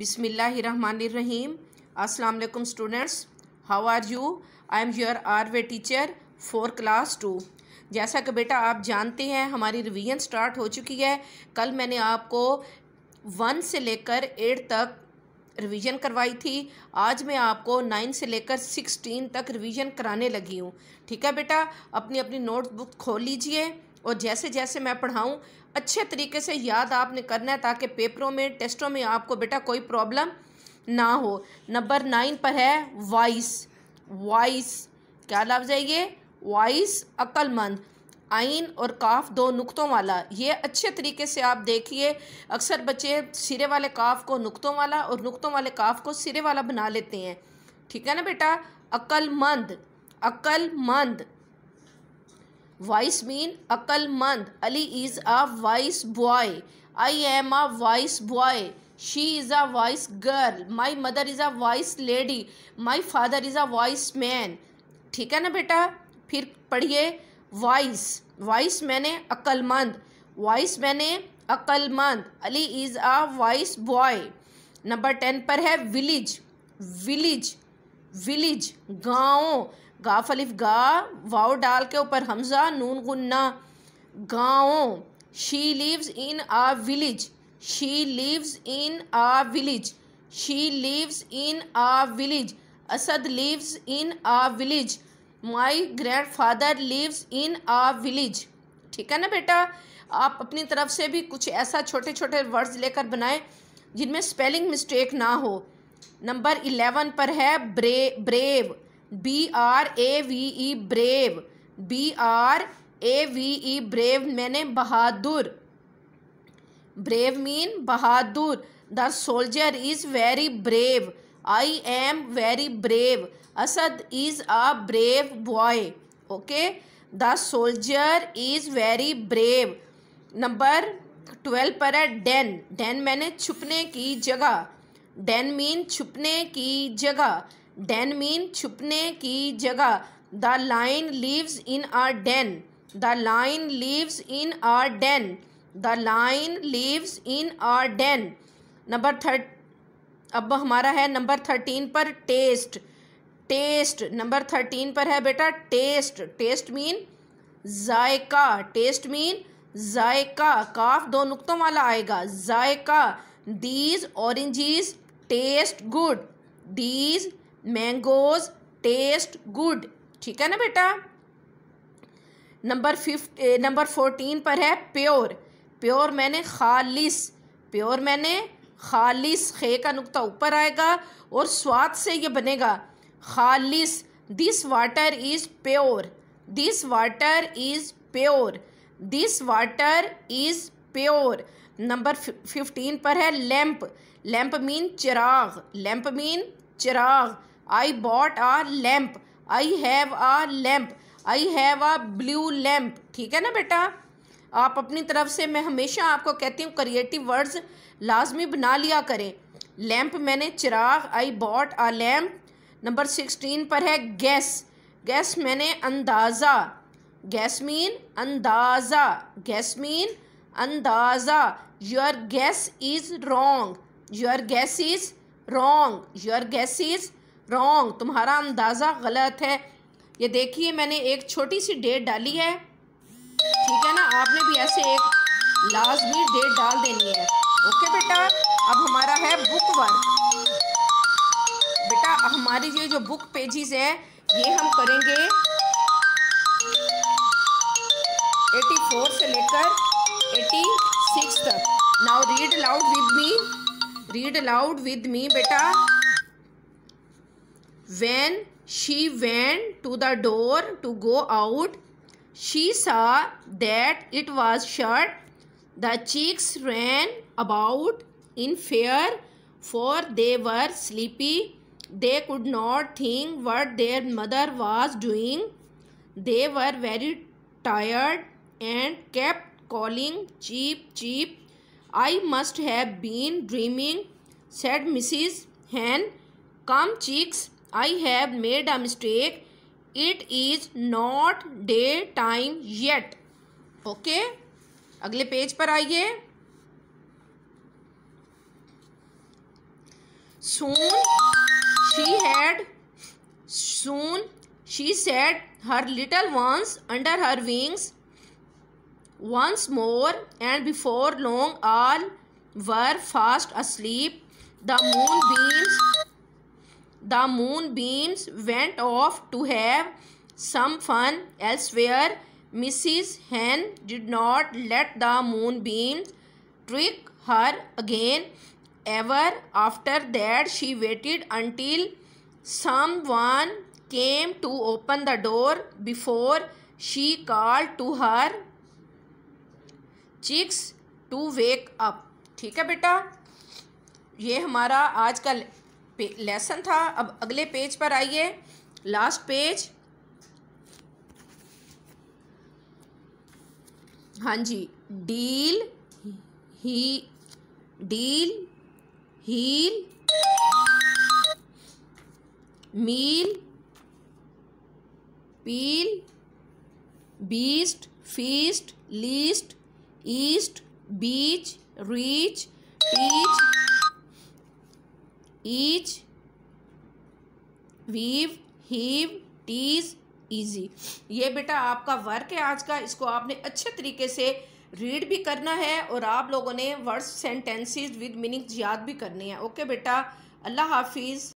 बिसमीम अस्सलाम वालेकुम students how are you I am your आर वे टीचर फॉर क्लास टू जैसा कि बेटा आप जानते हैं हमारी रिवीजन स्टार्ट हो चुकी है कल मैंने आपको वन से लेकर एट तक रिवीजन करवाई थी आज मैं आपको नाइन से लेकर सिक्सटीन तक रिवीजन कराने लगी हूँ ठीक है बेटा अपनी अपनी नोटबुक खोल लीजिए और जैसे जैसे मैं पढ़ाऊँ अच्छे तरीके से याद आपने करना है ताकि पेपरों में टेस्टों में आपको बेटा कोई प्रॉब्लम ना हो नंबर नाइन पर है वॉइस वॉइस क्या लफ्ज है ये वॉइस अक्लमंद आइन और काफ दो नुक्तों वाला ये अच्छे तरीके से आप देखिए अक्सर बच्चे सिरे वाले काफ को नुक्तों वाला और नुक्तों वाले काफ को सिरे वाला बना लेते हैं ठीक है ना बेटा अक्लमंद अक्लमंद वाइस मीन अकलमंद Ali is a wise boy I am a wise boy she is a wise girl my mother is a wise lady my father is a wise man ठीक है ना बेटा फिर पढ़िए वाइस वाइस मैंने अकलमंद वाइस मैंने अकलमंद Ali is a wise boy number ten पर है विलेज विलेज विलेज गाँव गाफलिफ अलिफ गा वाव डाल के ऊपर हमजा नून गुन्ना गाओ she lives in a village she lives in a village she lives in a village Asad lives in a village my grandfather lives in a village ठीक है ना बेटा आप अपनी तरफ से भी कुछ ऐसा छोटे छोटे वर्ड्स लेकर बनाएं जिनमें स्पेलिंग मिस्टेक ना हो नंबर इलेवन पर है ब्रे brave B R A V E brave B R A V E brave मैंने बहादुर ब्रेव मीन बहादुर the soldier is very brave I am very brave Asad is a brave boy okay the soldier is very brave number twelve पर है Dane Dane मैंने छुपने की जगह Dane mean छुपने की जगह डेन मीन छुपने की जगह the lion lives in a den the lion lives in a den the lion lives in a den number थर्ट अब हमारा है नंबर थर्टीन पर टेस्ट टेस्ट नंबर थर्टीन पर है बेटा टेस्ट टेस्ट मीन जायका टेस्ट मीन जायका काफ दो नुक्तों वाला आएगा जायका these oranges taste good these mangoes taste good ठीक है ना बेटा नंबर फिफ्ट नंबर फोर्टीन पर है प्योर प्योर मैंने खालिस प्योर मैंने खालिस खे का नुकता ऊपर आएगा और स्वाद से ये बनेगा खालिस this water is pure this water is pure this water is pure number fifteen पर है लैम्प लैंप मीन चिराग लैम्प मीन चिराग I bought a lamp I have a lamp I have a blue lamp ठीक है ना बेटा आप अपनी तरफ से मैं हमेशा आपको कहती हूँ क्रिएटिव वर्ड्स लाजमी बना लिया करें लैम्प मैंने चिराग I bought a lamp number sixteen पर है गैस गैस मैंने अंदाज़ा गैस मीन अंदाज़ा गैस मीन अंदाज़ा your guess is wrong your guess is wrong your guess is wrong तुम्हारा अंदाज़ा गलत है ये देखिए मैंने एक छोटी सी डेट डाली है ठीक है ना आपने भी ऐसे एक लाजमी डेट डाल देनी है ओके बेटा अब हमारा है बुक वर्क बेटा हमारी ये जो बुक पेजेस है ये हम करेंगे 84 से लेकर 86 तक now read loud with me read loud with me बेटा When she went to the door to go out, she saw that it was shut. The chicks ran about in fear, for they were sleepy. They could not think what their mother was doing. They were very tired and kept calling, Cheep, cheep. I must have been dreaming, said Mrs. Hen. Come, chicks, I have made a mistake it is not daytime yet okay अगले page पर आइए soon she had soon she said her little ones under her wings once more and before long all were fast asleep the moonbeams the moonbeams went off to have some fun elsewhere Mrs Hen did not let the moonbeams trick her again ever after that she waited until someone came to open the door before she call to her chicks to wake up ठीक है बेटा ये हमारा आज का lesson था अब अगले पेज पर आइए लास्ट पेज हाँ जी deal he deal heal meal peel beast feast least east beach reach teach each weave heave tease easy ये बेटा आपका वर्क है आज का इसको आपने अच्छे तरीके से रीड भी करना है और आप लोगों ने वर्ड्स सेंटेंसेस विद मीनिंग्स याद भी करनी है ओके बेटा अल्लाह हाफिज़